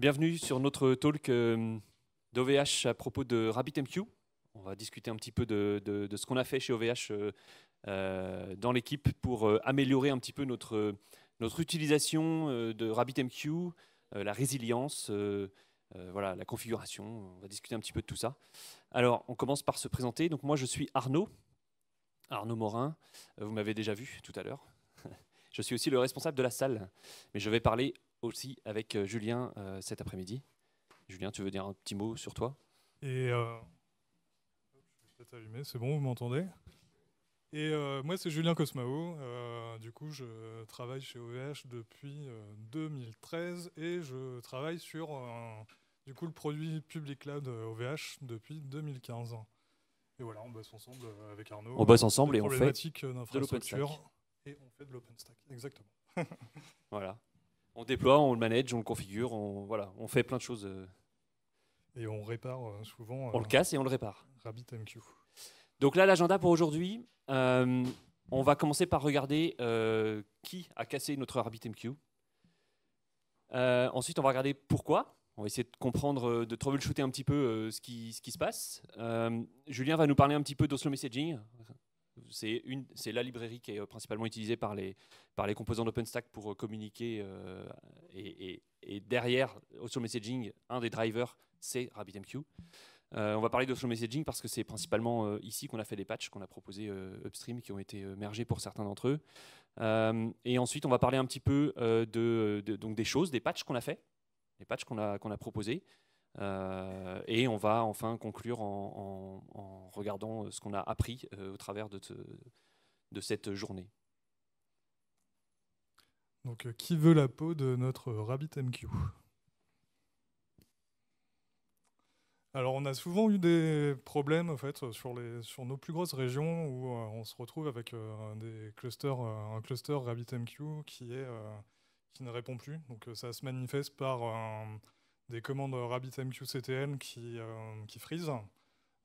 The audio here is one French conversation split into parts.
Bienvenue sur notre talk euh, d'OVH à propos de RabbitMQ. On va discuter un petit peu de, ce qu'on a fait chez OVH euh, euh, dans l'équipe pour améliorer un petit peu notre, notre utilisation de RabbitMQ, la résilience, voilà, la configuration. On va discuter un petit peu de tout ça. Alors, on commence par se présenter. Donc, moi, je suis Arnaud, Arnaud Morin. Vous m'avez déjà vu tout à l'heure. Je suis aussi le responsable de la salle, mais je vais parler aussi avec euh, Julien euh, cet après-midi. Julien, tu veux dire un petit mot sur toi Et euh, c'est bon, vous m'entendez Et moi, c'est Julien Cosmao. du coup, je travaille chez OVH depuis 2013 et je travaille sur du coup, le produit Public Cloud OVH depuis 2015. Et voilà, on bosse ensemble avec Arnaud. On bosse ensemble et on fait de Et on fait de l'OpenStack, exactement. voilà on déploie, on le manage, on le configure, on, voilà, on fait plein de choses. Euh. Et on répare euh, souvent. On le euh, casse et on le répare. RabbitMQ. Donc là, l'agenda pour aujourd'hui, on va commencer par regarder qui a cassé notre RabbitMQ. Euh, ensuite, on va regarder pourquoi. On va essayer de comprendre, de troubleshooter un petit peu ce, qui, ce qui se passe. Julien va nous parler un petit peu d'Oslo Messaging, c'est la librairie qui est euh, principalement utilisée par les, par les composants d'OpenStack pour euh, communiquer. Euh, et, derrière, Social Messaging, un des drivers, c'est RabbitMQ. on va parler de messaging parce que c'est principalement ici qu'on a fait des patchs qu'on a proposé upstream qui ont été mergés pour certains d'entre eux. et ensuite, on va parler un petit peu de, des choses, des patchs qu'on a fait, des patchs qu'on a, qu'on a proposés. Euh, et on va enfin conclure en, regardant euh, ce qu'on a appris euh, au travers de, de, cette journée. Donc, qui veut la peau de notre RabbitMQ Alors, on a souvent eu des problèmes en fait, sur, les, sur nos plus grosses régions où on se retrouve avec des clusters, un cluster RabbitMQ qui, est, qui ne répond plus. Donc, ça se manifeste par un des commandes RabbitMQ qui, euh, qui frisent.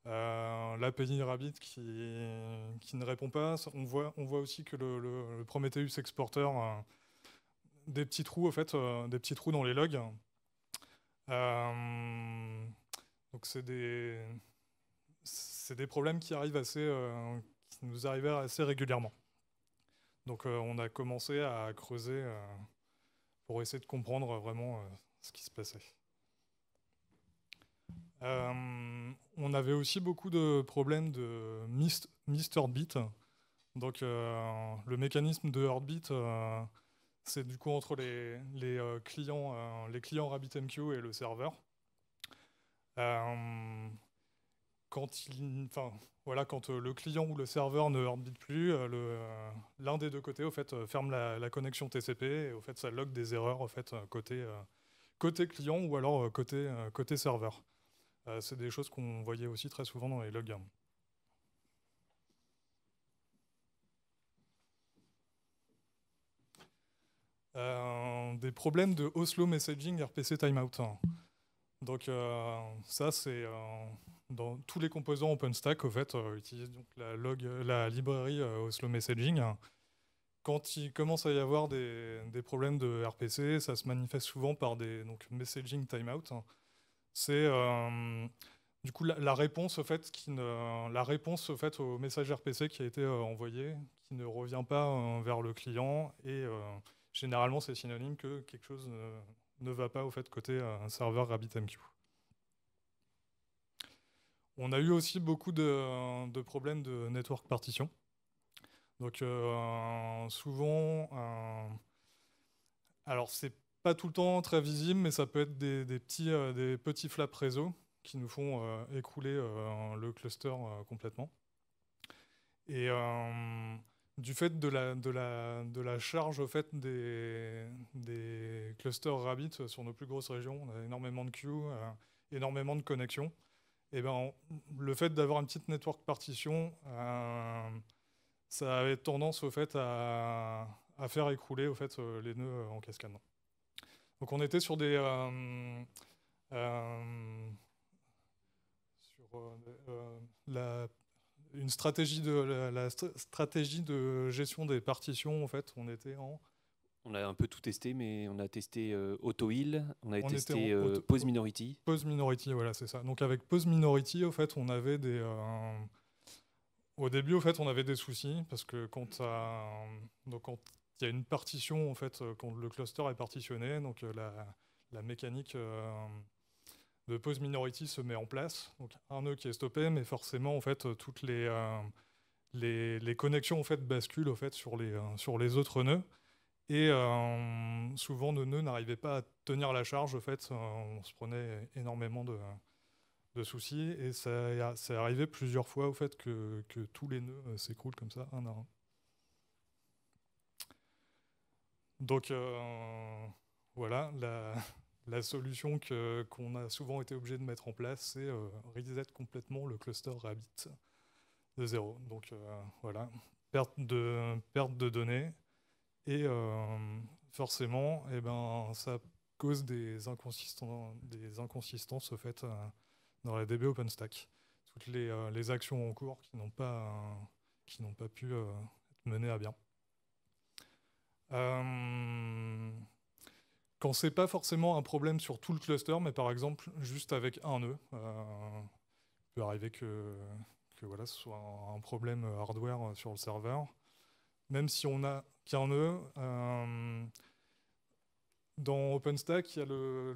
Euh, l'API Rabbit qui, ne répond pas. On voit, on voit aussi que le, Prometheus exporter a euh, des petits trous, en fait, des petits trous dans les logs. donc c'est des, des problèmes qui arrivent assez, qui nous arrivaient assez régulièrement. Donc on a commencé à creuser pour essayer de comprendre vraiment ce qui se passait. Euh, on avait aussi beaucoup de problèmes de missed, Orbit. Donc euh, le mécanisme de heartbeat, euh, c'est du coup entre les, clients, les clients RabbitMQ et le serveur. quand, voilà, quand le client ou le serveur ne heartbeat plus, l'un des deux côtés au fait, ferme la, connexion TCP et au fait, ça log des erreurs au fait, côté, client ou alors côté serveur. Euh, c'est des choses qu'on voyait aussi très souvent dans les logs. Euh, des problèmes de Oslo Messaging RPC Timeout. Donc euh, ça, c'est dans tous les composants OpenStack, en fait, utilisent la, librairie Oslo Messaging. Quand il commence à y avoir des, des, problèmes de RPC, ça se manifeste souvent par des donc, messaging timeout. C'est euh, du coup la, réponse au fait qui la réponse au fait au message RPC qui a été euh, envoyé, qui ne revient pas euh, vers le client et généralement c'est synonyme que quelque chose ne, va pas au fait côté un serveur RabbitMQ. On a eu aussi beaucoup de, problèmes de network partition. Donc souvent, alors c'est pas tout le temps très visible, mais ça peut être des, petits, euh, des petits flaps réseau qui nous font euh, écouler euh, le cluster complètement. Et du fait de la, de de la charge au fait des, clusters Rabbit sur nos plus grosses régions, on a énormément de queues, énormément de connexions. Et eh ben, le fait d'avoir une petite network partition, ça avait tendance au fait à, faire écrouler au fait, les nœuds en cascade. Donc on était sur des, sur, une stratégie de gestion des partitions. En fait, on était en on a un peu tout testé, mais on a testé euh, auto AutoHeal, on a testé euh, Pose Minority. Pose Minority, voilà, c'est ça. Donc avec Pose Minority, au fait, on avait des. Euh, au début, en fait, on avait des soucis parce que quand, donc, quand il y a une partition, en fait, euh, quand le cluster est partitionné, donc euh, la, mécanique euh, de pose minority se met en place. Donc un nœud qui est stoppé, mais forcément, en fait, toutes les, les, connexions en fait, basculent sur, les, sur les autres nœuds. Et souvent, nos nœuds n'arrivaient pas à tenir la charge. fait, on se prenait énormément de, soucis. Et ça, c'est arrivé plusieurs fois au fait, que, que tous les nœuds s'écroulent comme ça, un à un. Donc euh, voilà, la, solution qu'on a souvent été obligé de mettre en place, c'est euh, reset complètement le cluster Rabbit de zéro. Donc euh, voilà, perte de, données. Et forcément, eh ben, ça cause des inconsistances, des au fait dans la DB OpenStack. Toutes les, actions en cours qui n'ont pas, qui n'ont pas pu être menées à bien quand euh, quand c'est pas forcément un problème sur tout le cluster, mais par exemple juste avec un nœud, euh, il peut arriver que, voilà, ce soit un problème hardware sur le serveur. Même si on a qu'un nœud, euh, dans OpenStack, le,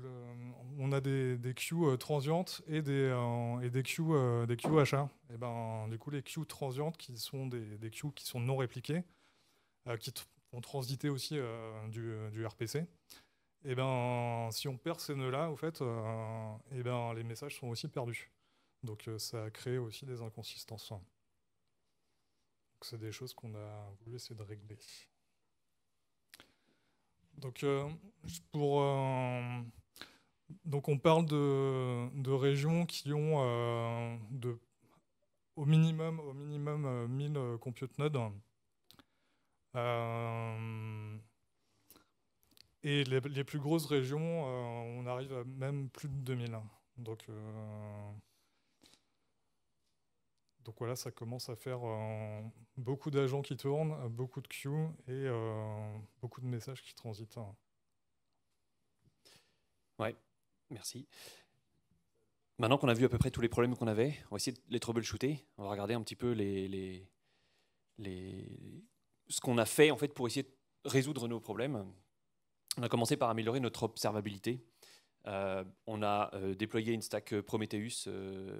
on a des, queues transientes et des, et des queues, des queues HA. Et ben, du coup, les queues transientes qui sont des, des queues qui sont non répliquées, qui, ont transité aussi euh, du, RPC. Et eh ben, si on perd ces nœuds-là, au fait, et euh, eh ben, les messages sont aussi perdus. Donc euh, ça a créé aussi des inconsistances. c'est des choses qu'on a voulu essayer de régler. Donc, pour, donc on parle de, régions qui ont de, au minimum, au minimum 1000 compute nodes euh, et les, plus grosses régions, euh, on arrive à même plus de 2000. Hein. Donc, euh, donc voilà, ça commence à faire beaucoup d'agents qui tournent, beaucoup de queues et beaucoup de messages qui transitent. Hein. Ouais, merci. Maintenant qu'on a vu à peu près tous les problèmes qu'on avait, on va essayer de les troubleshooter. On va regarder un petit peu les, les ce qu'on a fait en fait pour essayer de résoudre nos problèmes. On a commencé par améliorer notre observabilité. Euh, on a euh, déployé une stack euh, Prometheus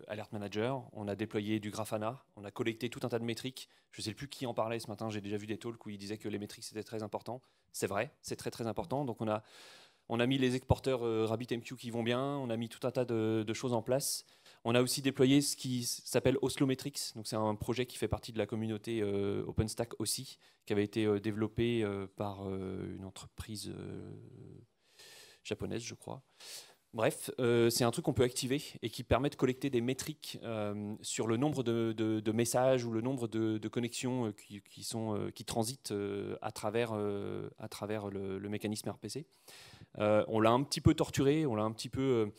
Alert Manager, on a déployé du Grafana, on a collecté tout un tas de métriques. Je ne sais plus qui en parlait ce matin, j'ai déjà vu des talks où il disait que les métriques c'était très important. C'est vrai, c'est très très important. Donc on a, on a mis les exporteurs RabbitMQ qui vont bien, on a mis tout un tas de choses en place. On a aussi déployé ce qui s'appelle Oslo Metrics. c'est un projet qui fait partie de la communauté euh, OpenStack aussi, qui avait été euh, développé euh, par une entreprise japonaise, je crois. Bref, c'est un truc qu'on peut activer et qui permet de collecter des métriques sur le nombre de, messages ou le nombre de, connexions qui, sont, qui transitent à travers, à travers le, le mécanisme RPC. on l'a un petit peu torturé, on l'a un petit peu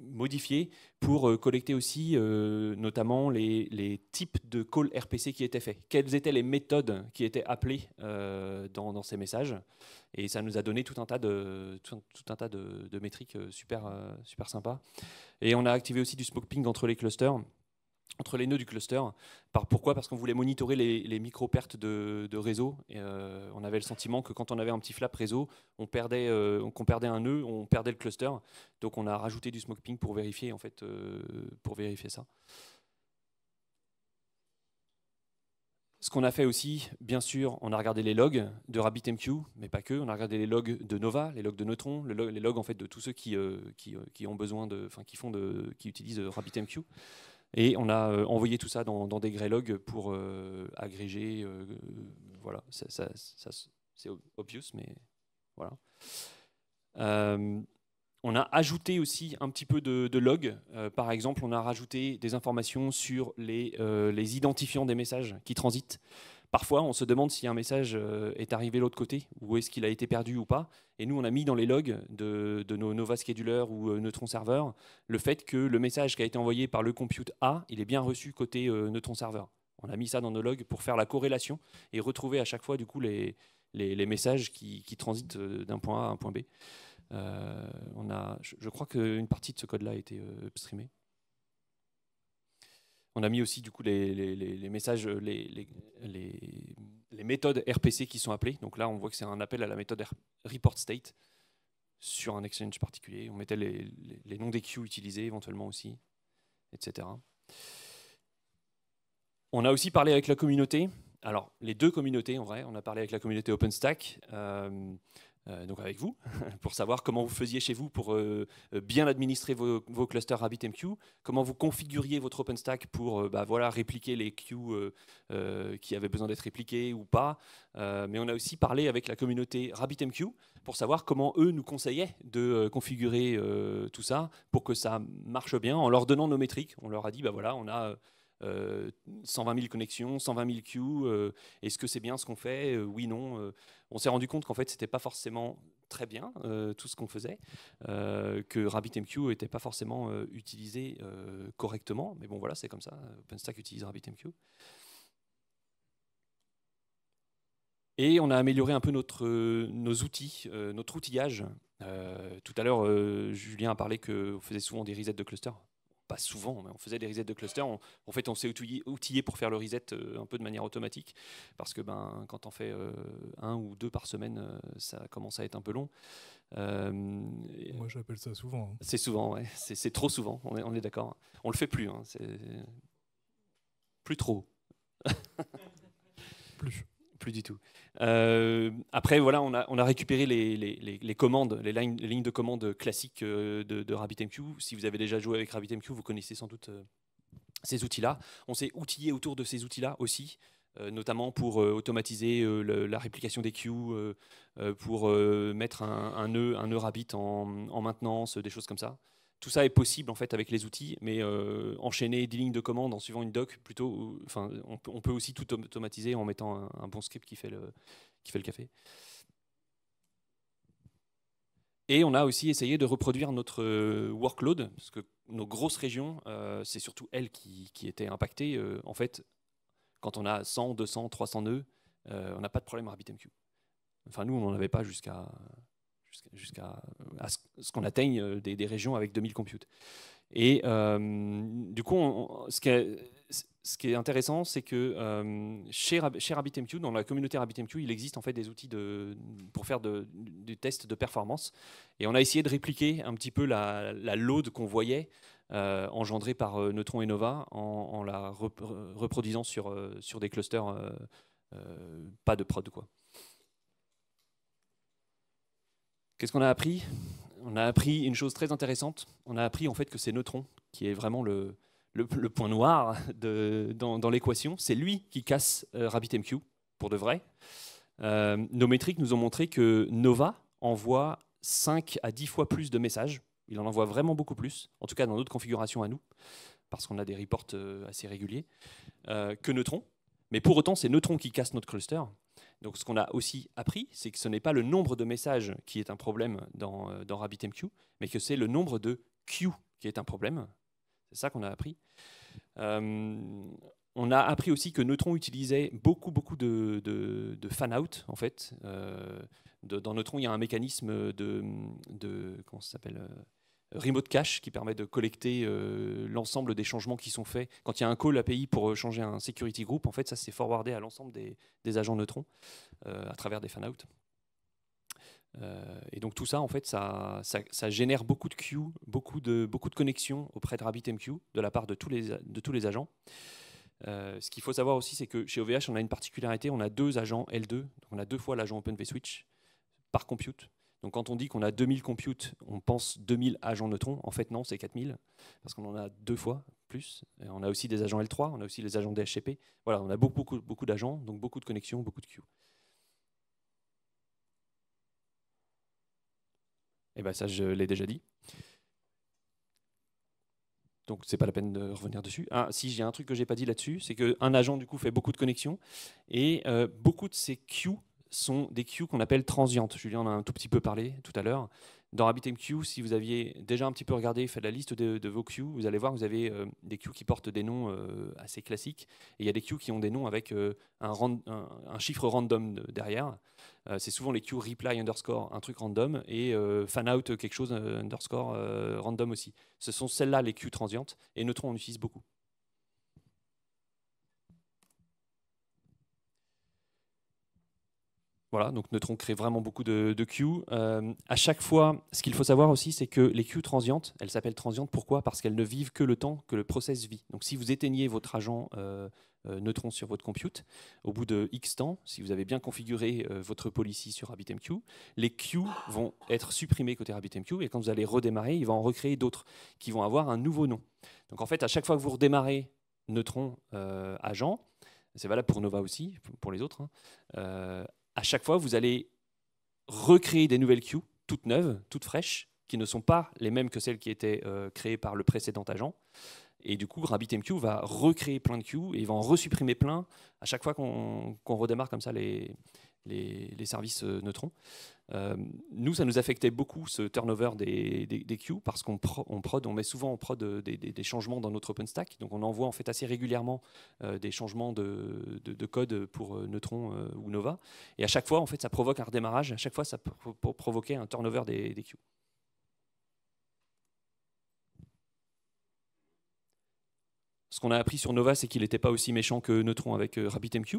modifié pour euh, collecter aussi euh, notamment les, types de calls RPC qui étaient faits, quelles étaient les méthodes qui étaient appelées euh, dans, ces messages. Et ça nous a donné tout un tas de, tout, un tas de, métriques super, super sympas. Et on a activé aussi du smoke entre les clusters entre les nœuds du cluster. pourquoi Parce qu'on voulait monitorer les, micro-pertes de, réseau. Euh, on avait le sentiment que quand on avait un petit flap réseau, on perdait, euh, qu'on perdait un nœud, on perdait le cluster. Donc on a rajouté du smoke ping pour vérifier, en fait, euh, pour vérifier ça. Ce qu'on a fait aussi, bien sûr, on a regardé les logs de RabbitMQ, mais pas que. On a regardé les logs de Nova, les logs de Neutron, les logs, en fait de tous ceux ont besoin de, qui font de, qui utilisent RabbitMQ. Et on a euh, envoyé tout ça dans, des des logs pour euh, agréger. Euh, voilà, c'est obvious, mais voilà. on a ajouté aussi un petit peu de, logs, log. par exemple, on a rajouté des informations sur les identifiants des messages qui transitent. Parfois, on se demande si un message euh, est arrivé de l'autre côté, ou est-ce qu'il a été perdu ou pas. Et nous, on a mis dans les logs de, nos Nova Scheduler ou euh, Neutron Server le fait que le message qui a été envoyé par le compute A, il est bien reçu côté euh, Neutron Server. On a mis ça dans nos logs pour faire la corrélation et retrouver à chaque fois du coup les, messages qui, transitent d'un point A à un point B. on a, je, je crois qu'une partie de ce code-là a été upstreamée. On a mis aussi du coup les, messages, euh, les, méthodes RPC qui sont appelées. Donc là, on voit que c'est un appel à la méthode report state sur un exchange particulier. On mettait les, noms des queues utilisés éventuellement aussi, etc. On a aussi parlé avec la communauté. Alors, les deux communautés, en vrai, on a parlé avec la communauté OpenStack. Euh, euh, donc avec vous, pour savoir comment vous faisiez chez vous pour euh, euh, bien administrer vos, clusters RabbitMQ, comment vous configuriez votre OpenStack pour bah, voilà, répliquer les queues qui avaient besoin d'être répliquées ou pas. mais on a aussi parlé avec la communauté RabbitMQ pour savoir comment eux nous conseillaient de configurer tout ça pour que ça marche bien en leur donnant nos métriques. On leur a dit, bah voilà, on a... 120 euh, 000 connexions, 120 000 queues, est-ce que c'est bien ce qu'on fait euh, Oui, non. Euh. on s'est rendu compte qu'en fait, ce n'était pas forcément très bien tout ce qu'on faisait, que RabbitMQ n'était pas forcément utilisé correctement. Mais bon, voilà, c'est comme ça. OpenStack utilise RabbitMQ. Et on a amélioré un peu notre, nos outils, notre outillage. tout à l'heure, Julien a parlé qu'on faisait souvent des resets de clusters souvent, mais on faisait des resets de cluster en fait, on s'est outillé, pour faire le reset euh, un peu de manière automatique, parce que ben, quand on fait euh, un ou deux par semaine, euh, ça commence à être un peu long. Moi, j'appelle ça souvent. Hein. C'est souvent, ouais. c'est trop souvent, on est, d'accord. On le fait plus, hein. plus trop. plus plus du tout. Euh, après, voilà, on a, récupéré les, commandes, les lignes, de commandes classiques euh, de, RabbitMQ. Si vous avez déjà joué avec RabbitMQ, vous connaissez sans doute euh, ces outils-là. On s'est outillé autour de ces outils-là aussi, notamment pour automatiser la réplication des queues, pour mettre un, nœud, Rabbit en, maintenance, des choses comme ça tout ça est possible en fait avec les outils, mais euh, enchaîner des lignes de commande en suivant une doc plutôt, enfin, on, peut aussi tout automatiser en mettant un, bon script qui fait le, qui fait le café. Et on a aussi essayé de reproduire notre euh, workload, parce que nos grosses régions, euh, c'est surtout elles qui, qui étaient impactées. en fait, quand on a 100, 200, 300 nœuds, on n'a pas de problème à RabbitMQ. Enfin, nous, on n'en avait pas jusqu'à jusqu'à ce, qu'on atteigne euh, des, régions avec 2000 computes. Et euh, du coup, ce, qui est, ce, qui est, intéressant, c'est que euh, chez, chez RabbitMQ, dans la communauté RabbitMQ, il existe en fait des outils de, pour faire de, des tests de performance. Et on a essayé de répliquer un petit peu la, la load qu'on voyait engendrée par Neutron et Nova en, la reproduisant sur, sur des clusters pas de prod. Quoi. Qu'est-ce qu'on a appris On a appris une chose très intéressante. On a appris en fait que c'est neutron qui est vraiment le, point noir dans, l'équation. C'est lui qui casse euh, RabbitMQ pour de vrai. Euh, nos métriques nous ont montré que Nova envoie 5 à 10 fois plus de messages. Il en envoie vraiment beaucoup plus, en tout cas dans notre configuration à nous, parce qu'on a des reports euh, assez réguliers, que Neutron. Mais pour autant, c'est Neutron qui casse notre cluster. Donc ce qu'on a aussi appris, c'est que ce n'est pas le nombre de messages qui est un problème dans, euh, RabbitMQ, mais que c'est le nombre de queues qui est un problème. C'est ça qu'on a appris. Euh, on a appris aussi que Neutron utilisait beaucoup, beaucoup de, fan-out, en fait. Euh, dans Neutron, il y a un mécanisme de... de comment ça s'appelle Remote Cache qui permet de collecter euh, l'ensemble des changements qui sont faits. Quand il y a un call API pour euh, changer un security group, en fait, ça s'est forwardé à l'ensemble des, agents neutrons euh, à travers des fanouts. Euh, et donc tout ça, en fait, ça, génère beaucoup de queues, beaucoup de, beaucoup de connexions auprès de RabbitMQ de la part de tous les, de tous les agents. ce qu'il faut savoir aussi, c'est que chez OVH, on a une particularité, on a deux agents L2, donc on a deux fois l'agent OpenVSwitch par compute. Donc quand on dit qu'on a 2000 computes, on pense 2000 agents neutrons. En fait, non, c'est 4000, parce qu'on en a deux fois plus. on a aussi des agents L3, on a aussi les agents DHCP. Voilà, on a beaucoup, beaucoup, d'agents, donc beaucoup de connexions, beaucoup de queues. Et eh bien ça, je l'ai déjà dit. Donc c'est pas la peine de revenir dessus. Ah, si j'ai un truc que j'ai pas dit là-dessus, c'est qu'un agent du coup fait beaucoup de connexions et euh, beaucoup de ces queues sont des queues qu'on appelle transientes. Julien en a un tout petit peu parlé tout à l'heure. Dans RabbitMQ, si vous aviez déjà un petit peu regardé, fait la liste de, vos queues, vous allez voir, que vous avez euh, des queues qui portent des noms euh, assez classiques, et il y a des queues qui ont des noms avec euh, un, un, chiffre random derrière. c'est souvent les queues reply underscore un truc random et fanout quelque chose underscore random aussi. Ce sont celles-là les queues transientes, et Neutron on utilise beaucoup. Voilà, donc Neutron crée vraiment beaucoup de, queues. Euh, à chaque fois, ce qu'il faut savoir aussi, c'est que les queues transientes, elles s'appellent transientes. Pourquoi Parce qu'elles ne vivent que le temps que le process vit. Donc si vous éteignez votre agent euh, euh, Neutron sur votre compute, au bout de X temps, si vous avez bien configuré euh, votre policy sur RabbitMQ, les queues vont être supprimées côté RabbitMQ et quand vous allez redémarrer, il va en recréer d'autres qui vont avoir un nouveau nom. Donc en fait, à chaque fois que vous redémarrez Neutron agent, c'est valable pour Nova aussi, pour les autres. Hein, à chaque fois, vous allez recréer des nouvelles queues, toutes neuves, toutes fraîches, qui ne sont pas les mêmes que celles qui étaient euh, créées par le précédent agent. Et du coup, RabbitMQ va recréer plein de queues et va en resupprimer plein à chaque fois qu'on redémarre comme ça les, les, services euh, neutrons. Euh, nous, ça nous affectait beaucoup ce turnover des, queues parce qu'on prod, on met souvent en prod euh, des, changements dans notre OpenStack. Donc on envoie en fait assez régulièrement des changements de, code pour Neutron ou Nova. Et à chaque fois, en fait, ça provoque un redémarrage. À chaque fois, ça provoquait un turnover des, queues. Ce qu'on a appris sur Nova, c'est qu'il n'était pas aussi méchant que Neutron avec RabbitMQ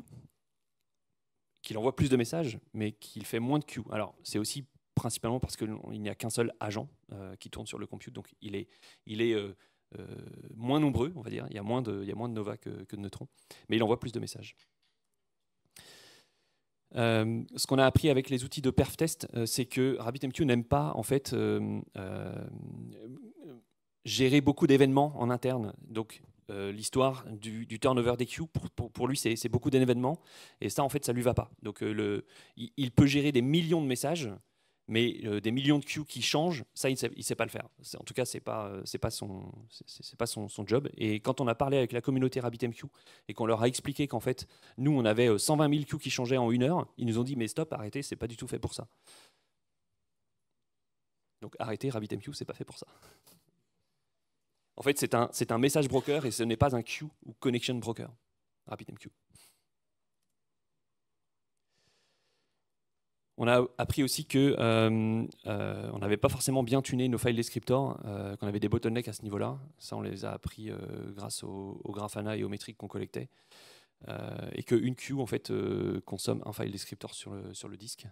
qu'il envoie plus de messages, mais qu'il fait moins de queues. Alors, c'est aussi principalement parce qu'il n'y a qu'un seul agent euh, qui tourne sur le compute, donc il est, il est euh, euh, moins nombreux, on va dire. Il y a moins de, il moins de Nova que, de Neutron, mais il envoie plus de messages. ce qu'on a appris avec les outils de perf-test, c'est que RabbitMQ n'aime pas en fait gérer beaucoup d'événements en interne. Donc, euh, l'histoire du, turnover des queues. Pour, lui, c'est beaucoup d'événements. Et ça, en fait, ça lui va pas. Donc, euh, il, peut gérer des millions de messages, mais euh, des millions de queues qui changent, ça, il ne sait, pas le faire. En tout cas, ce n'est pas, son, c'est pas son, son, job. Et quand on a parlé avec la communauté RabbitMQ et qu'on leur a expliqué qu'en fait, nous, on avait 120 000 queues qui changeaient en une heure, ils nous ont dit, mais stop, arrêtez, c'est pas du tout fait pour ça. Donc arrêtez, RabbitMQ, c'est pas fait pour ça. En fait, c'est un, message broker et ce n'est pas un queue ou connection broker. RapidMQ. On a appris aussi que euh, euh, on n'avait pas forcément bien tuné nos files descriptors, euh, qu'on avait des bottlenecks à ce niveau-là. Ça, on les a appris grâce au, Grafana et aux métriques qu'on collectait. et qu'une queue, en fait, consomme un file descriptor sur le, sur le disque.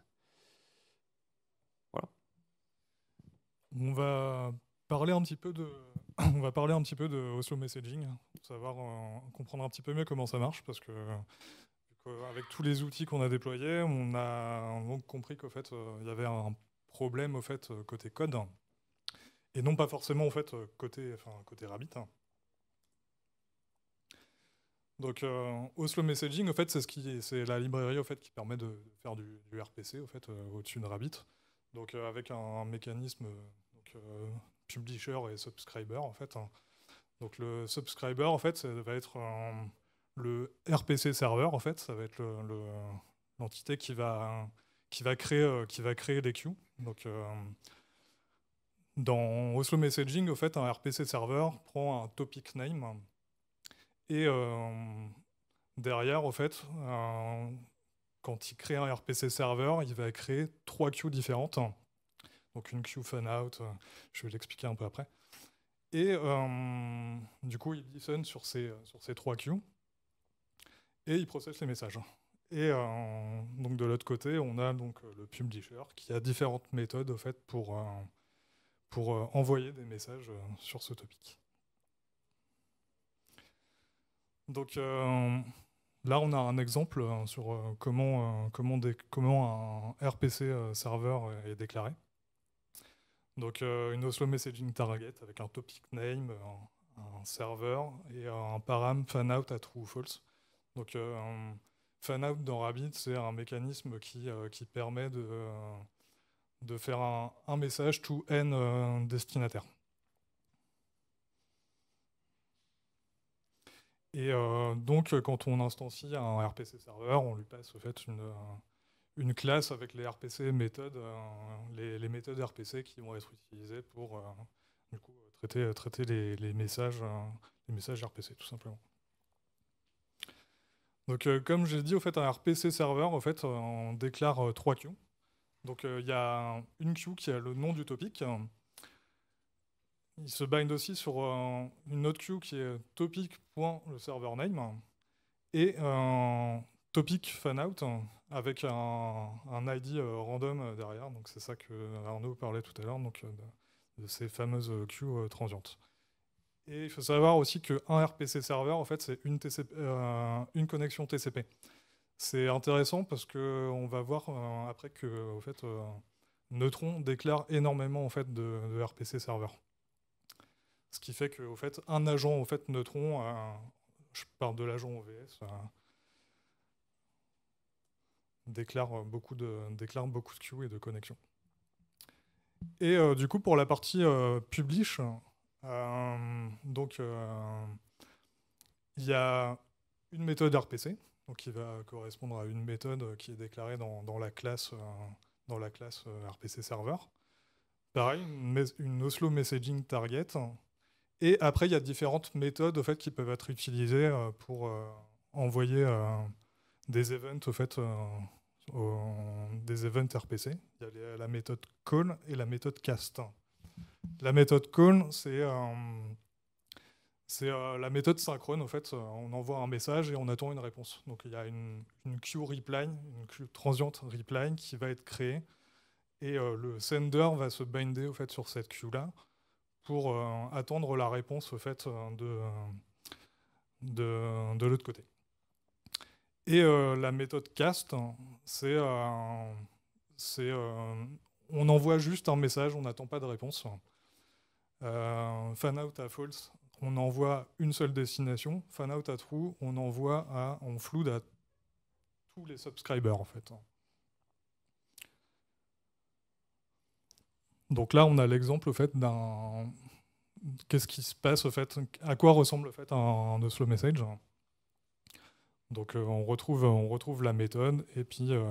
Voilà. On va parler un petit peu de, on va parler un petit peu de Oslo Messaging, pour savoir euh, comprendre un petit peu mieux comment ça marche, parce que avec tous les outils qu'on a déployés, on a compris qu'au fait, euh, il y avait un problème au fait euh, côté code, et non pas forcément au fait côté, enfin, côté Rabbit. Donc Oslo Messaging, au fait, c'est ce qui, c'est la librairie au fait qui permet de faire du, RPC au fait au-dessus de Rabbit. Donc avec un, mécanisme publisher et subscriber en fait. Hein. Donc le subscriber en fait, ça va être euh, le RPC server en fait, ça va être l'entité le, qui va qui va créer euh, qui va créer les queues. Donc euh, dans Oslo Messaging, en fait, un RPC server prend un topic name et derrière, en fait, quand il crée un RPC server, il va créer trois queues différentes donc une queue fan out, euh, je vais l'expliquer un peu après. Et euh, du coup, il listen sur ces, euh, sur ces trois queues et il processe les messages. Et donc de l'autre côté, on a donc le publisher qui a différentes méthodes au fait pour, pour envoyer des messages sur ce topic. Donc là, on a un exemple sur comment, comment, comment un RPC serveur est déclaré. Donc euh, une Oslo Messaging Target avec un topic name, un, serveur et un param fanout à true ou false. Donc euh, un fanout dans Rabbit, c'est un mécanisme qui, euh, qui permet de, de faire un, message to n destinataire. Et donc, quand on instancie un RPC serveur, on lui passe au fait une, une classe avec les RPC méthodes, euh, les, méthodes RPC qui vont être utilisées pour euh, traiter, traiter les, messages, les messages euh, RPC tout simplement. Donc, comme j'ai dit, au fait, un RPC serveur, au fait, on déclare trois queues. Donc, il y a une queue qui a le nom du topic. Il se bind aussi sur une autre queue qui est topic.le name. Et topic fanout hein, avec un, ID euh, random euh, derrière. Donc c'est ça que Arnaud parlait tout à l'heure, donc euh, bah, de, ces fameuses queues transientes. Et il faut savoir aussi qu'un RPC serveur, en fait, c'est une, une connexion TCP. C'est intéressant parce que on va voir après que au fait, Neutron déclare énormément en fait, de, RPC serveur. Ce qui fait que au fait, un agent au fait, Neutron, je parle de l'agent OVS, déclare euh, beaucoup de, déclare beaucoup de queues et de connexions. Et euh, du coup, pour la partie euh, publish, donc il y a une méthode RPC, donc qui va correspondre à une méthode qui est déclarée dans, la classe, dans la classe RPC serveur Pareil, une, Oslo messaging target. Et après, il y a différentes méthodes fait, qui peuvent être utilisées pour envoyer des events au fait, euh, des events RPC. Il y a la méthode call et la méthode cast. La méthode call, c'est euh, c'est euh, la méthode synchrone, fait. on envoie un message et on attend une réponse. Donc il y a une, queue reply, une queue transiente reply qui va être créée. Et le sender va se binder au fait, sur cette queue-là pour attendre la réponse au fait, de, de l'autre côté. Et euh, la méthode cast, hein, c'est euh, euh, on envoie juste un message, on n'attend pas de réponse. fanout à false, on envoie une seule destination. Fanout à true, on envoie à on flood à tous les subscribers en fait. Donc là, on a l'exemple fait d'un qu'est-ce qui se passe au fait, à quoi ressemble au fait un, un slow message. Donc euh, on, retrouve, la méthode et puis euh,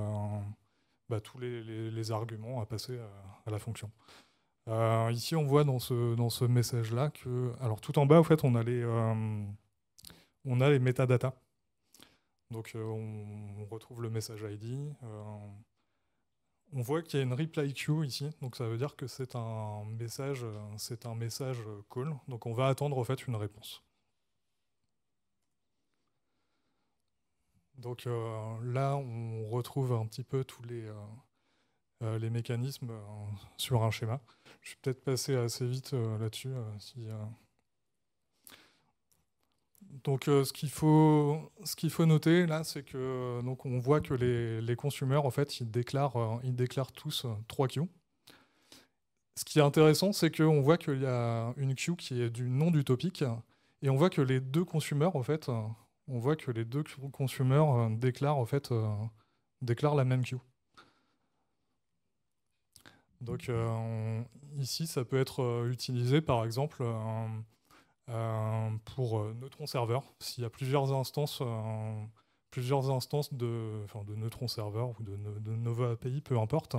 bah, tous les, arguments à passer à, la fonction. Euh, ici, on voit dans ce, message-là que, alors tout en bas, en fait, on a les, on a les métadatas. Donc, on, retrouve le message ID. on voit qu'il y a une reply queue ici, donc ça veut dire que c'est un message, c'est un message call. Donc, on va attendre en fait une réponse. Donc euh, là, on retrouve un petit peu tous les, euh, euh, mécanismes sur un schéma. Je vais peut-être passer assez vite là-dessus. donc, ce qu'il faut, noter là, c'est que on voit que les, les consommateurs en fait, ils déclarent, ils déclarent tous trois queues. Ce qui est intéressant, c'est qu'on voit qu'il y a une queue qui est du nom du topic, et on voit que les deux consommateurs en fait, on voit que les deux consumers euh, déclarent, fait, euh, la même queue. Donc euh, ici, ça peut être utilisé par exemple pour Neutron serveur S'il y a plusieurs instances, plusieurs instances de, Neutron serveur ou de, Nova API, peu importe,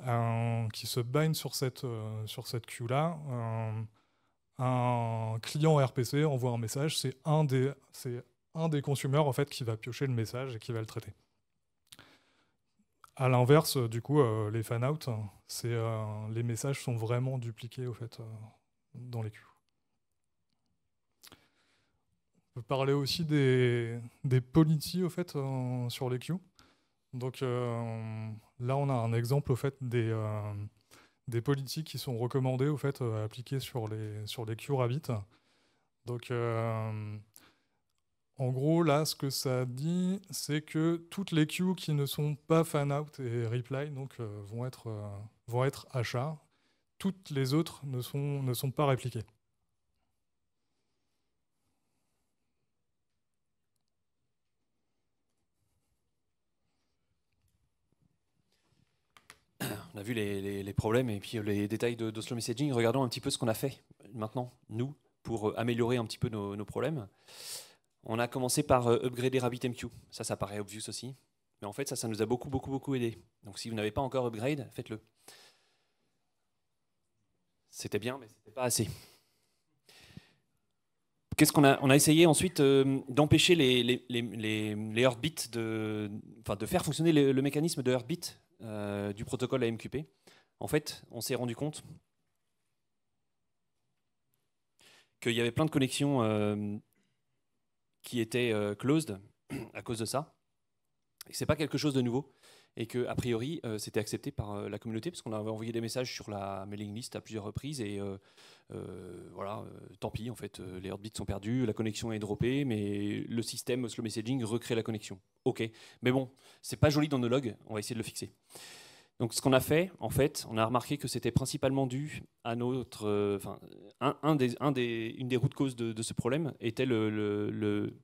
hein, qui se bind sur cette, sur cette queue-là, un client RPC envoie un message, c'est un des, c'est un des consommateurs en fait qui va piocher le message et qui va le traiter. À l'inverse, euh, du coup, euh, les fan hein, c'est euh, les messages sont vraiment dupliqués au fait dans les queues. On peut parler aussi des, des au fait sur les queues. Donc là, on a un exemple au fait des des politiques qui sont recommandées au fait euh, à appliquer sur les sur les rabbit Donc euh, en gros, là, ce que ça dit, c'est que toutes les queues qui ne sont pas fan out et reply donc, euh, vont, être, vont être achats. Toutes les autres ne sont, ne sont pas répliquées. on a vu les, problèmes et puis les détails de, slow messaging. Regardons un petit peu ce qu'on a fait maintenant, nous, pour euh, améliorer un petit peu nos, problèmes. On a commencé par euh, upgrader RabbitMQ. Ça, ça paraît obvious aussi. Mais en fait, ça, ça nous a beaucoup, beaucoup, beaucoup aidé. Donc si vous n'avez pas encore upgrade, faites-le. C'était bien, mais ce n'était pas assez. Qu'est-ce qu'on a On a essayé ensuite euh, d'empêcher les, les, les, de, de faire fonctionner le, le mécanisme de heartbeat euh, du protocole AMQP. En fait, on s'est rendu compte qu'il y avait plein de connexions euh, qui étaient euh, closed à cause de ça. Et c'est pas quelque chose de nouveau et que a priori euh, c'était accepté par euh, la communauté parce qu'on avait envoyé des messages sur la mailing list à plusieurs reprises et euh, voilà tant pis en fait les heartbeats sont perdus la connexion est droppée mais le système slow messaging recrée la connexion ok mais bon c'est pas joli dans nos logs on va essayer de le fixer donc ce qu'on a fait en fait on a remarqué que c'était principalement dû à notre enfin un, des, une des routes causes de, de, ce problème était le,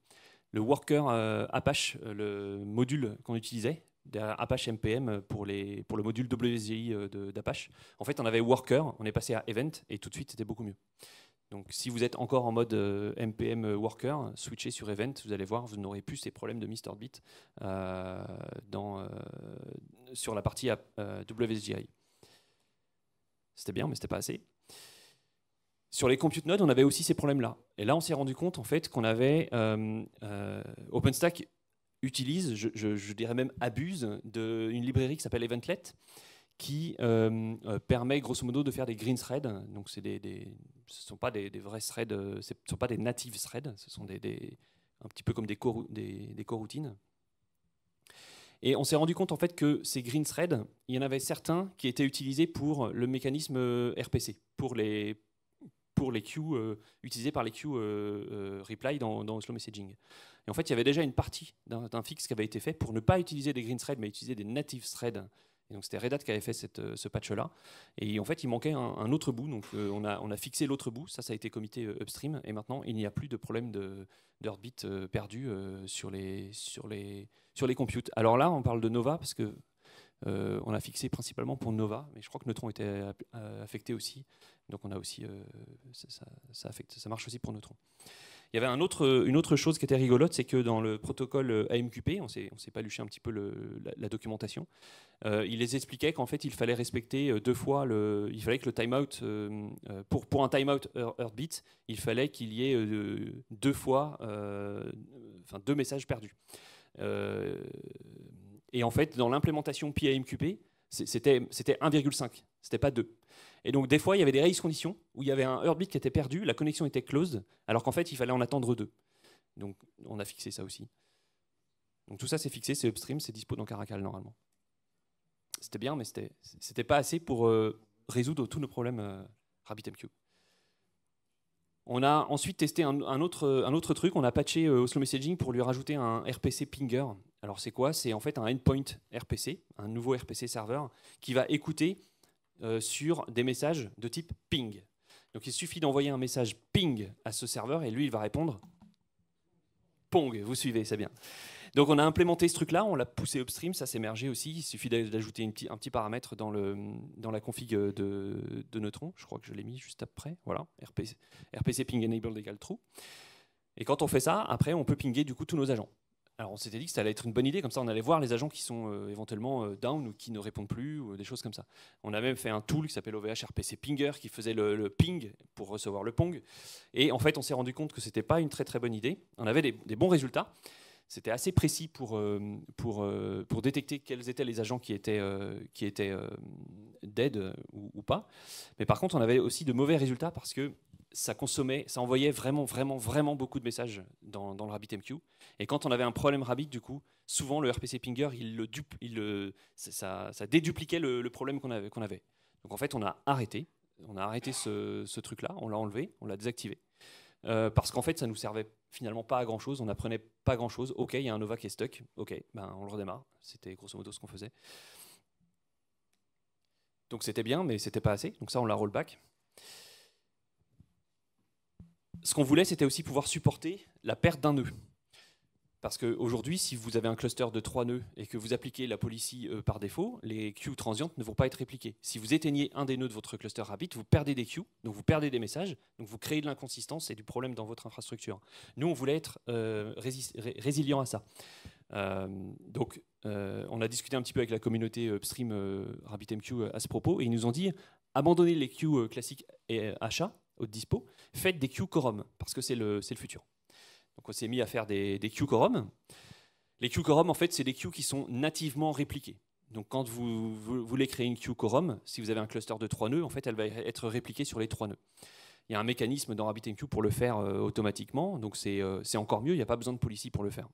worker Apache, le module qu'on utilisait, apache MPM euh, pour, les, pour le module WSGI euh, d'Apache. En fait, on avait Worker, on est passé à Event, et tout de suite, c'était beaucoup mieux. Donc si vous êtes encore en mode MPM euh, Worker, switchez sur Event, vous allez voir, vous n'aurez plus ces problèmes de Mr. Bit dans, sur la partie WSGI. C'était bien, mais c'était pas assez. Sur les compute nodes, on avait aussi ces problèmes-là. Et là, on s'est rendu compte en fait qu'on avait OpenStack utilise, je, dirais même abuse, d'une librairie qui s'appelle Eventlet, qui euh, euh, permet grosso modo de faire des green threads. Donc ce ne sont pas des, vrais threads, ce sont pas des euh, natives threads, ce sont des, un petit peu comme des coroutines. Et on s'est rendu compte en fait que ces green threads, il y en avait certains qui étaient utilisés pour le mécanisme RPC, pour les, pour les queues utilisées par les queues reply dans, dans slow messaging. Et en fait, il y avait déjà une partie d'un fixe qui avait été fait pour ne pas utiliser des green threads, mais utiliser des native threads. Et donc c'était Red Hat qui avait fait euh, ce patch-là. Et en fait, il manquait un, autre bout. Donc euh, on, a, on, a, fixé l'autre bout. Ça, ça a été comité euh, upstream. Et maintenant, il n'y a plus de problème de, de perdu sur, les, sur, les, sur les computes. Alors là, on parle de Nova parce que on a fixé principalement pour Nova. Mais je crois que Neutron était affecté aussi. Donc on a aussi, affecte, ça marche aussi pour Neutron. Il y avait un une autre chose qui était rigolote, c'est que dans le protocole euh, AMQP, on s'est paluché un petit peu la, documentation, euh, il les expliquait qu'en fait, il fallait respecter euh, deux fois, le, il fallait que le timeout, pour, un timeout Heartbeat, il fallait qu'il y ait deux fois, enfin deux messages perdus. et en fait, dans l'implémentation PIMQP, c'était 1,5, c'était pas 2. Et donc, des fois, il y avait des race conditions où il y avait un Heartbeat qui était perdu, la connexion était close, alors qu'en fait, il fallait en attendre deux. Donc, on a fixé ça aussi. Donc, tout ça, c'est fixé, c'est upstream, c'est dispo dans Caracal normalement. C'était bien, mais ce n'était pas assez pour euh, résoudre tous nos problèmes euh, RabbitMQ. On a ensuite testé un, autre, euh, un autre truc, on a patché Oslo Messaging pour lui rajouter un RPC pinger. Alors c'est quoi C'est en fait un endpoint RPC, un nouveau RPC serveur, qui va écouter euh, sur des messages de type ping. Donc il suffit d'envoyer un message ping à ce serveur et lui, il va répondre pong. Vous suivez, c'est bien. Donc on a implémenté ce truc-là, on l'a poussé upstream, ça s'est mergé aussi. Il suffit d'ajouter un petit paramètre dans, le, dans la config euh, de, Neutron. Je crois que je l'ai mis juste après. Voilà, RPC, ping enabled égale true. Et quand on fait ça, après, on peut pinguer du coup tous nos agents. Alors on s'était dit que ça allait être une bonne idée, comme ça on allait voir les agents qui sont euh, éventuellement euh, down ou qui ne répondent plus, ou des choses comme ça. On a même fait un tool qui s'appelle OVH Pinger, qui faisait le, ping pour recevoir le pong. Et en fait on s'est rendu compte que ce n'était pas une très très bonne idée. On avait des, bons résultats. C'était assez précis pour, euh, pour, pour détecter quels étaient les agents qui étaient, qui étaient dead ou, pas. Mais par contre on avait aussi de mauvais résultats parce que ça consommait, ça envoyait vraiment, vraiment, vraiment beaucoup de messages dans, dans le RabbitMQ. Et quand on avait un problème Rabbit, du coup, souvent le RPC Pinger, il le il le, ça, ça, dédupliquait le, problème qu'on avait, avait. Donc en fait, on a arrêté, on a arrêté ce, truc-là, on l'a enlevé, on l'a désactivé. Euh, parce qu'en fait, ça nous servait finalement pas à grand chose, on n'apprenait pas grand chose. Ok, il y a un Nova qui est stuck, ok, ben on le redémarre. C'était grosso modo ce qu'on faisait. Donc c'était bien, mais c'était pas assez. Donc ça, on l'a rollback ce qu'on voulait, c'était aussi pouvoir supporter la perte d'un nœud. Parce qu'aujourd'hui, si vous avez un cluster de trois nœuds et que vous appliquez la policy euh, par défaut, les queues transientes ne vont pas être répliquées. Si vous éteignez un des nœuds de votre cluster Rabbit, vous perdez des queues, donc vous perdez des messages, donc vous créez de l'inconsistance et du problème dans votre infrastructure. Nous, on voulait être euh, résilient à ça. Euh, donc, on a discuté un petit peu avec la communauté upstream RabbitMQ à ce propos et ils nous ont dit abandonnez les queues classiques et achats haute dispo, faites des Q quorum, parce que c'est le, futur. Donc on s'est mis à faire des, des queues quorum. Les queues quorum, en fait, c'est des Q qui sont nativement répliqués. Donc quand vous, voulez créer une queue quorum, si vous avez un cluster de trois nœuds, en fait, elle va être répliquée sur les trois nœuds. Il y a un mécanisme dans RabbitMQ pour le faire euh, automatiquement, donc euh, c'est encore mieux, il n'y a pas besoin de policy pour le faire.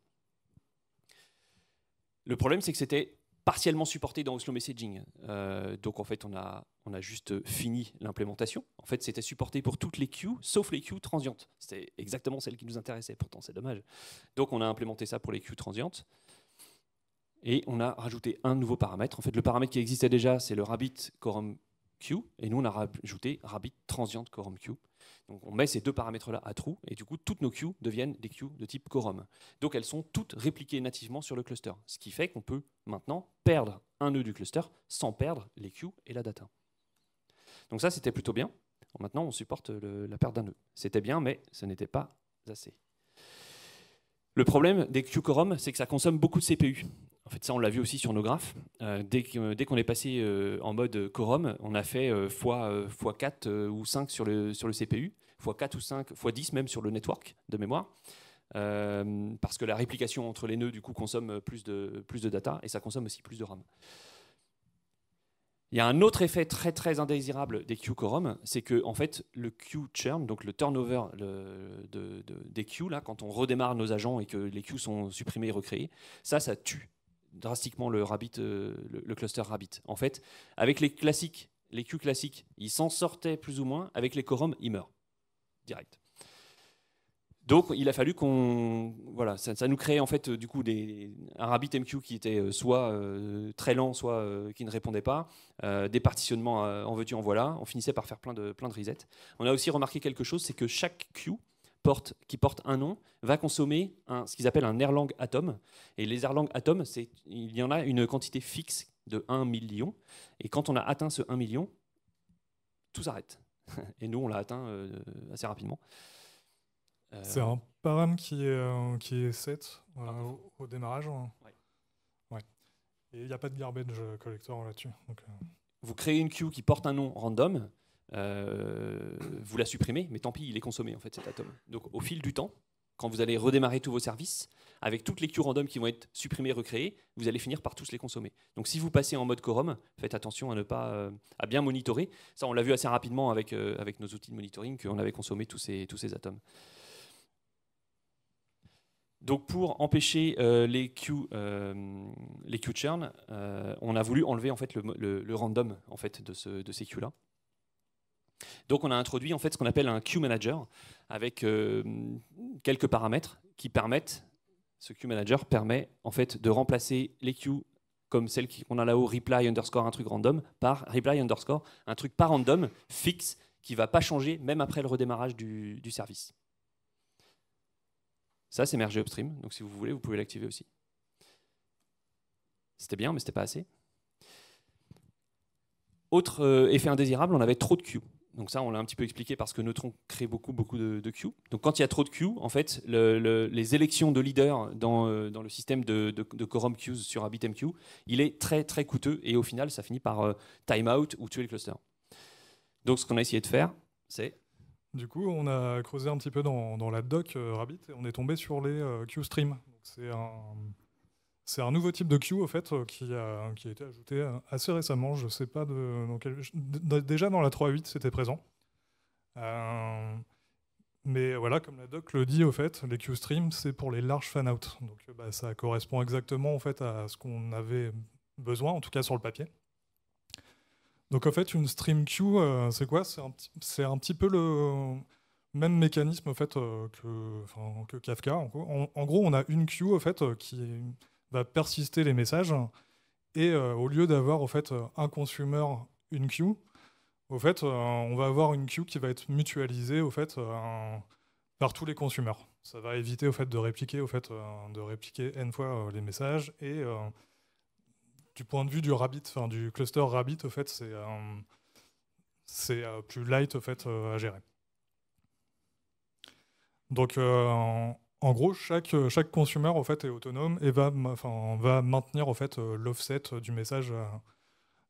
Le problème, c'est que c'était partiellement supporté dans Oslo Messaging. Euh, donc en fait, on a, on a juste fini l'implémentation. En fait, c'était supporté pour toutes les queues, sauf les queues transientes. C'était exactement celle qui nous intéressait, pourtant c'est dommage. Donc on a implémenté ça pour les queues transientes. Et on a rajouté un nouveau paramètre. En fait, le paramètre qui existait déjà, c'est le rabbit quorum queue. Et nous, on a rajouté rabbit transient quorum queue on met ces deux paramètres-là à true, et du coup, toutes nos queues deviennent des queues de type quorum. Donc elles sont toutes répliquées nativement sur le cluster, ce qui fait qu'on peut maintenant perdre un nœud du cluster sans perdre les queues et la data. Donc ça, c'était plutôt bien. Maintenant, on supporte la perte d'un nœud. C'était bien, mais ce n'était pas assez. Le problème des queues quorum, c'est que ça consomme beaucoup de CPU. En fait, ça, on l'a vu aussi sur nos graphes. Euh, dès qu'on est passé euh, en mode quorum, on a fait x euh, 4 ou 5 sur le, sur le CPU, x 4 ou 5, x 10 même sur le network de mémoire. parce que la réplication entre les nœuds, du coup, consomme plus de, plus de data et ça consomme aussi plus de RAM. Il y a un autre effet très très indésirable des Q quorum, c'est que en fait le queue churn, donc le turnover des queues là, quand on redémarre nos agents et que les queues sont supprimés et recréés, ça ça tue drastiquement le, Rabbit, euh, le, cluster Rabbit. En fait, avec les classiques, les queues classiques, il s'en sortait plus ou moins. Avec les quorums, ils meurent direct. Donc, il a fallu qu'on voilà, ça, nous créait en fait euh, du coup des, un Rabbit MQ qui était euh, soit très lent, soit qui ne répondait pas, des partitionnements en veux-tu en voilà. On finissait par faire plein de plein de resets. On a aussi remarqué quelque chose, c'est que chaque queue porte, qui porte un nom va consommer ce qu'ils appellent un Erlang Atom. Et les Erlang Atom, il y en a une quantité fixe de 1 million. Et quand on a atteint ce 1 million, tout s'arrête. Et nous, on l'a atteint euh, assez rapidement. Euh, c'est un param qui est, euh, qui est 7 ah. au, démarrage. Hein. Ouais. Et il n'y a pas de garbage collector là-dessus. Vous créez une queue qui porte un nom random. Euh, vous la supprimez, mais tant pis, il est consommé en fait cet atome. Donc au fil du temps, quand vous allez redémarrer tous vos services, avec toutes les queues random qui vont être supprimées, recréées, vous allez finir par tous les consommer. Donc si vous passez en mode quorum, faites attention à ne pas euh, à bien monitorer. Ça, on l'a vu assez rapidement avec, euh, avec nos outils de monitoring qu'on avait consommé tous ces, tous ces atomes. Donc pour empêcher les queues les queues churn, on a voulu enlever en fait le, random en fait de, de ces queues là. Donc on a introduit en fait ce qu'on appelle un queue manager avec euh, quelques paramètres qui permettent, ce queue manager permet en fait de remplacer les queues comme celle qu'on a là-haut, reply underscore un truc random, par reply underscore un truc pas random, fixe, qui ne va pas changer même après le redémarrage du, service. Ça, c'est mergé upstream, donc si vous voulez, vous pouvez l'activer aussi. C'était bien, mais ce n'était pas assez. Autre euh, effet indésirable, on avait trop de queues. Donc ça, on l'a un petit peu expliqué parce que Neutron crée beaucoup, beaucoup de, queues. Donc quand il y a trop de queues, en fait, les élections de leaders dans, euh, le système de, quorum queues sur RabbitMQ, il est très, très coûteux et au final, ça finit par euh, timeout ou tuer le cluster. Donc ce qu'on a essayé de faire, c'est... Du coup, on a creusé un petit peu dans, la doc euh, Rabbit et on est tombé sur les euh, stream. C'est un c'est un nouveau type de queue, au fait, euh, qui a, qui a été ajouté euh, assez récemment. Je sais pas de, Déjà dans la 3.8, c'était présent. Euh, mais voilà, comme la doc le dit, au fait, les queue streams, c'est pour les large fan-out. Donc bah, ça correspond exactement fait, à ce qu'on avait besoin, en tout cas sur le papier. Donc en fait, une stream queue, c'est quoi C'est un, petit peu le même mécanisme au fait, que, que, Kafka. En, gros, on a une queue au fait, qui, est, va persister les messages. Et euh, au lieu d'avoir au fait euh, un consumer, une queue, au fait, euh, on va avoir une queue qui va être mutualisée au fait par tous les consommateurs. Ça va éviter au fait de répliquer au fait de répliquer n fois les messages et du point de vue du rabbit, enfin du cluster rabbit, au fait, c'est c'est plus light au fait à gérer. Donc en gros, chaque, euh, chaque consumer fait, est autonome et va, va maintenir fait, euh, l'offset du message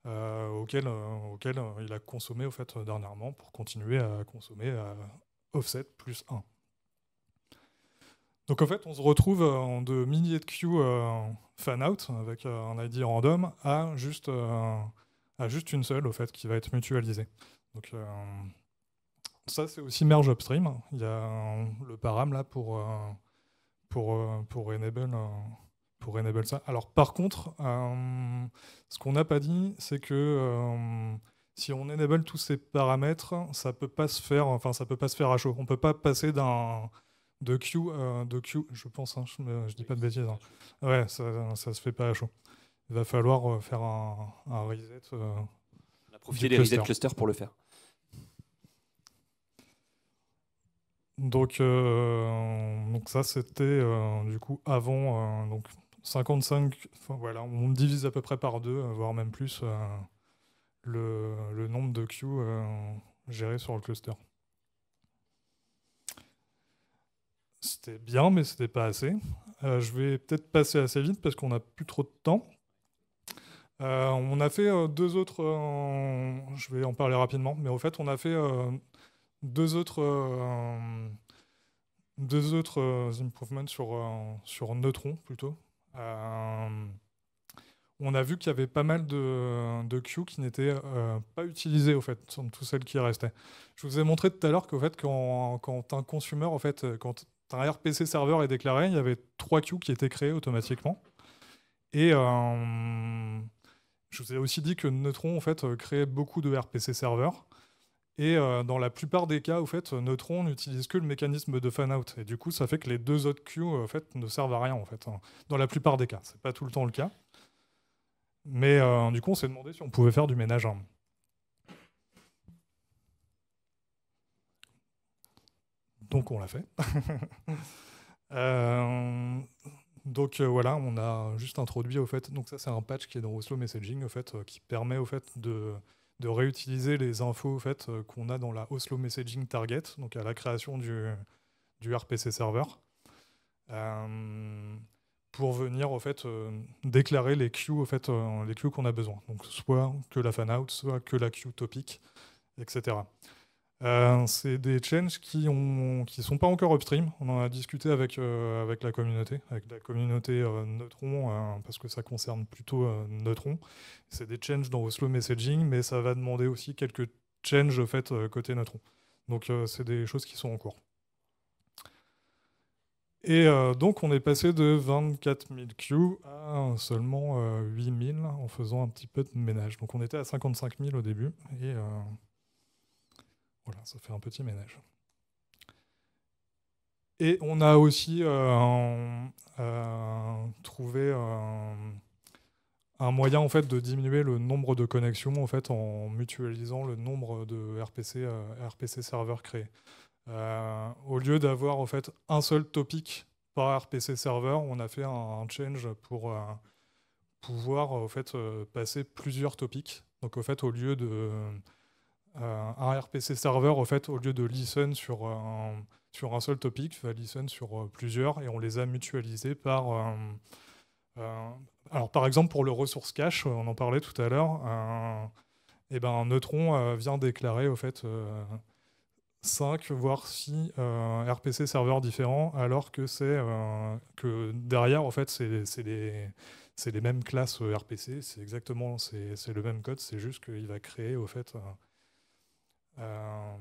euh, auquel, auquel il a consommé au fait, dernièrement pour continuer à consommer offset plus 1. Donc en fait, on se retrouve en de milliers de queues fan-out avec un ID random à juste, à juste une seule au fait, qui va être mutualisée. Donc ça, c'est aussi merge upstream. Il y a le param là pour, euh, pour, euh, pour, enable, euh, pour enable ça. Alors, par contre, ce qu'on n'a pas dit, c'est que si on enable tous ces paramètres, ça peut pas se faire, enfin, ça peut pas se faire à chaud. On peut pas passer d'un de queue de Q, je pense, hein, je, dis pas de bêtises. Hein. Ouais, ça, se fait pas à chaud. Il va falloir faire un, reset. On a des reset cluster pour le faire. Donc, euh, donc ça, c'était euh, du coup avant. Euh, donc 55, voilà, on divise à peu près par deux, voire même plus, le, nombre de queues gérées sur le cluster. C'était bien, mais c'était pas assez. je vais peut-être passer assez vite parce qu'on n'a plus trop de temps. on a fait deux autres, je vais en parler rapidement, mais au fait, on a fait deux autres, euh, deux autres euh, improvements sur, euh, sur Neutron plutôt. on a vu qu'il y avait pas mal de, queues qui n'étaient pas utilisées, au fait, toutes celles qui restaient. Je vous ai montré tout à l'heure qu'au fait, quand, quand, un consumer, en fait, quand un RPC serveur est déclaré, il y avait trois queues qui étaient créées automatiquement. Et je vous ai aussi dit que Neutron, en fait, créait beaucoup de RPC serveurs et euh, dans la plupart des cas, au fait, Neutron n'utilise que le mécanisme de fan-out. Et du coup, ça fait que les deux autres queues en fait, ne servent à rien, en fait. Hein. Dans la plupart des cas. C'est pas tout le temps le cas. Mais euh, du coup, on s'est demandé si on pouvait faire du ménage. Hein. Donc, on l'a fait. Euh, donc, voilà, on a juste introduit, au fait... Donc, ça, c'est un patch qui est dans Oslo Messaging, au fait, qui permet, au fait, de de réutiliser les infos fait, euh, qu'on a dans la Oslo Messaging Target, donc à la création du, RPC Server, euh, pour venir fait, euh, déclarer les queues, fait, les queues qu'on a besoin. Donc soit que la fan-out, soit que la queue topic, etc. Euh, c'est des changes qui ne sont pas encore upstream. On en a discuté avec, euh, la communauté, avec la communauté euh, Neutron, hein, parce que ça concerne plutôt Neutron. C'est des changes dans slow Messaging, mais ça va demander aussi quelques changes faites côté Neutron. Donc c'est des choses qui sont en cours. Et donc on est passé de 24 000 Q à seulement 8 000 en faisant un petit peu de ménage. Donc on était à 55 000 au début. Et voilà, ça fait un petit ménage. Et on a aussi euh, euh, trouvé euh, un moyen en fait de diminuer le nombre de connexions en fait en mutualisant le nombre de RPC RPC serveurs créés. au lieu d'avoir en fait un seul topic par RPC serveur, on a fait un, change pour pouvoir en fait passer plusieurs topics. Donc fait au lieu de euh, un RPC serveur, au fait, au lieu de listen sur euh, un, seul topic, va listen sur euh, plusieurs et on les a mutualisés par. alors, par exemple, pour le ressource cache, on en parlait tout à l'heure, et eh ben, un neutron vient déclarer, au fait. 5, voire 6 RPC serveurs différents, alors que c'est que derrière, en fait, c'est les, les mêmes classes RPC, c'est exactement c'est le même code, c'est juste qu'il va créer au fait euh,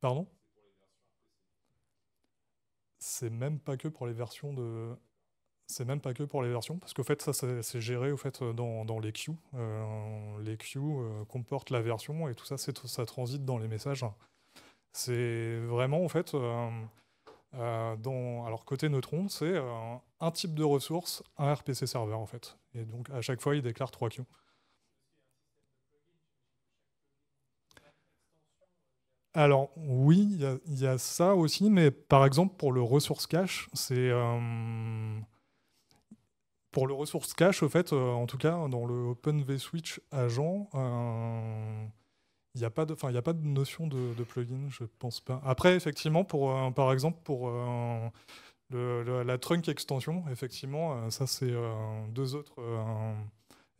pardon C'est même pas que pour les versions de. C'est même pas que pour les versions, parce qu'en fait, ça, c'est géré au fait, dans, les queues. Euh, les queues euh, comportent la version et tout ça, ça transite dans les messages. C'est vraiment, en fait, dans, alors côté Neutron, c'est un type de ressource, un RPC serveur, en fait. Et donc, à chaque fois, il déclare trois queues. Alors oui, il y, a ça aussi, mais par exemple pour le ressource cache, c'est euh, pour le ressource cache, au fait, euh, en tout cas dans le Open vSwitch agent, euh, il n'y a pas de, enfin il a pas de notion de, plugin, je pense pas. Après effectivement pour, par exemple pour la trunk extension, effectivement, ça c'est deux autres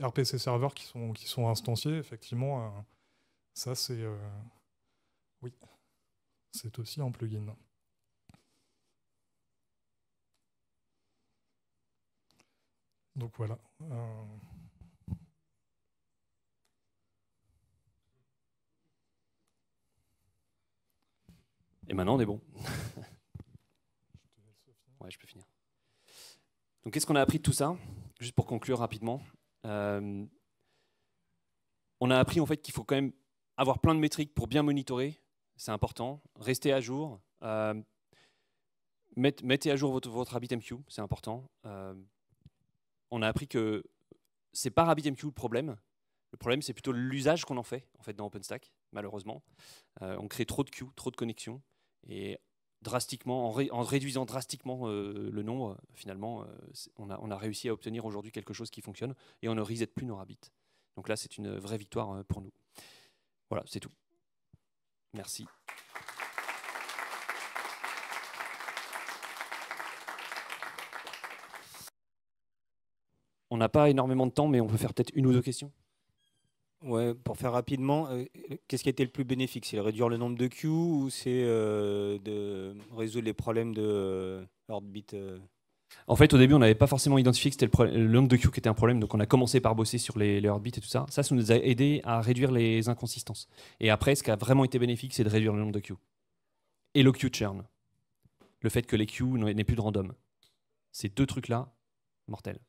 RPC serveurs qui sont qui sont instanciés, effectivement, ça c'est oui, c'est aussi en plugin. Donc voilà. Euh. Et maintenant, on est bon. ouais, je peux finir. Donc, qu'est-ce qu'on a appris de tout ça Juste pour conclure rapidement. Euh, on a appris en fait qu'il faut quand même avoir plein de métriques pour bien monitorer, c'est important. Restez à jour. Euh, mettez à jour votre, RabbitMQ, c'est important. Euh, on a appris que c'est pas RabbitMQ le problème. Le problème, c'est plutôt l'usage qu'on en fait, en fait, dans OpenStack, malheureusement. Euh, on crée trop de queues, trop de connexions, et drastiquement, en, réduisant drastiquement le nombre, finalement, on a, réussi à obtenir aujourd'hui quelque chose qui fonctionne, et on ne reset plus nos Rabbit Donc là, c'est une vraie victoire pour nous. Voilà, c'est tout. Merci. On n'a pas énormément de temps, mais on peut faire peut-être une ou deux questions. Ouais, pour faire rapidement, euh, qu'est-ce qui a été le plus bénéfique C'est réduire le nombre de queues ou c'est euh, de résoudre les problèmes de euh, euh en fait, au début, on n'avait pas forcément identifié que c'était le, nombre de queues qui était un problème, donc on a commencé par bosser sur les, les et tout ça. Ça, ça nous a aidé à réduire les inconsistances. Et après, ce qui a vraiment été bénéfique, c'est de réduire le nombre de queues. Et le queue churn. Le fait que les queues n'aient plus de random. Ces deux trucs-là, mortels.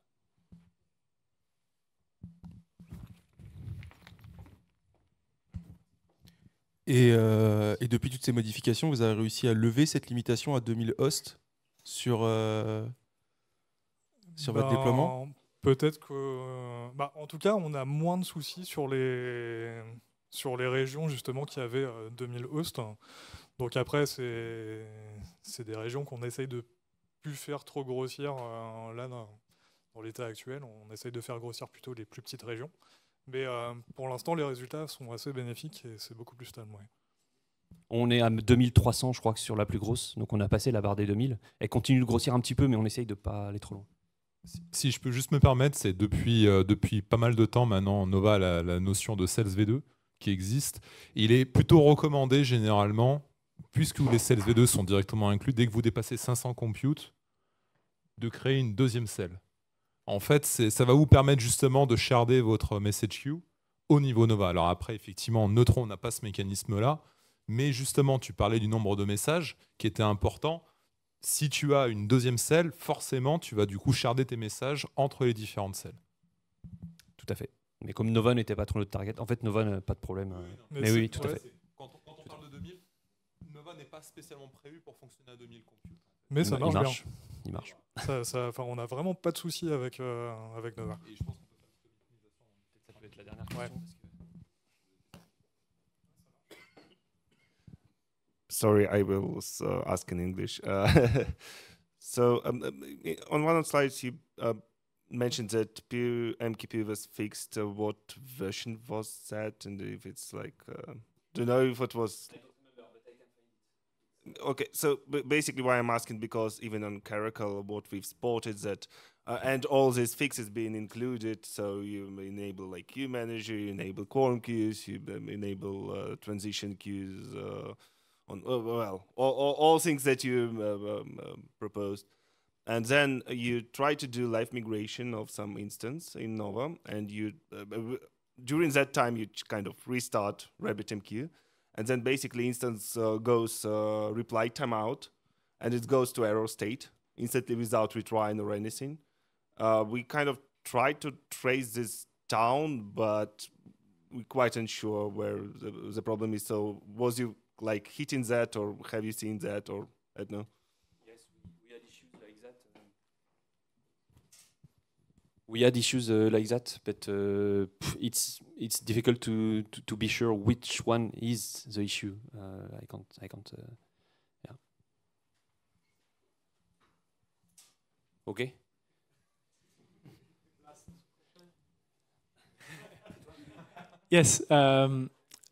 Euh, et, depuis toutes ces modifications, vous avez réussi à lever cette limitation à 2000 hosts sur, euh, sur votre ben, déploiement Peut-être que. Euh, bah, en tout cas, on a moins de soucis sur les, sur les régions justement qui avaient 2000 euh, hosts. Donc après, c'est des régions qu'on essaye de plus faire trop grossir. Euh, là, dans l'état actuel, on essaye de faire grossir plutôt les plus petites régions. Mais pour l'instant, les résultats sont assez bénéfiques et c'est beaucoup plus stable. On est à 2300, je crois, que sur la plus grosse. Donc on a passé la barre des 2000. Elle continue de grossir un petit peu, mais on essaye de ne pas aller trop loin si je peux juste me permettre, c'est depuis, euh, depuis pas mal de temps maintenant, Nova a la, notion de cells V2 qui existe. Il est plutôt recommandé généralement, puisque les cells V2 sont directement inclus, dès que vous dépassez 500 compute, de créer une deuxième cell. En fait, ça va vous permettre justement de sharder votre message queue au niveau Nova. Alors après, effectivement, Neutron n'a pas ce mécanisme-là, mais justement, tu parlais du nombre de messages qui était important. Si tu as une deuxième selle, forcément, tu vas du coup charder tes messages entre les différentes selles. Tout à fait. Mais comme Nova n'était pas trop de target, en fait, Nova, n'a euh, pas de problème. Euh. mais, oui, tout à fait. Quand on, quand on, parle de 2000, Nova n'est pas spécialement prévu pour fonctionner à 2000 compute. Mais ça marche, il marche. bien. Il marche. Ça, ça, on n'a vraiment pas de soucis avec, euh, avec Nova. Et je pense qu'on peut faire une ça peut être la dernière question. sorry, I will uh, ask in English. Uh, so um, um on one of the slides, you uh, mentioned that PMQP MQP was fixed. Uh, what version was that? And if it's like, uh, do you know if it was? Okay, so basically why I'm asking, because even on Caracal, what we've spotted that, uh, and all these fixes being included, so you enable like queue manager, you enable quorum queues, you um, enable transition queues, on uh, well all, all, all, things that you um, uh, um, um, proposed and then you try to do live migration of some instance in nova and you uh, uh during that time you kind of restart rabbitmq and then basically instance uh, goes uh, reply timeout and it goes to error state instantly without retrying or anything we kind of try to trace this down but we're quite unsure where the, the problem is so was you like hitting that, or have you seen that, or I don't know? Yes, we, had issues like that. Um. we had issues uh, like that, but uh, it's it's difficult to, to, to be sure which one is the issue. Uh, I can't I can't. Uh, yeah. Okay. Yes, um,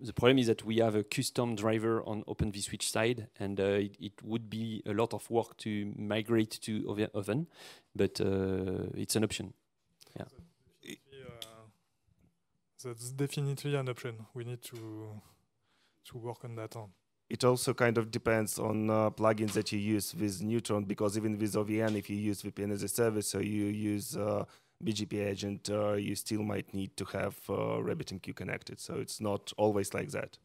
the problem is that we have a custom driver on Open vSwitch side, and uh, it, it, would be a lot of work to migrate to Oven, but uh, it's an option. Yeah. That's uh, definitely an option. We need to to work on that. On. It also kind of depends on uh, plugins that you use with Neutron, because even with OVN, if you use VPN as a service, so you use uh, BGP agent, uh, you still might need to have uh, RabbitMQ connected. So it's not always like that.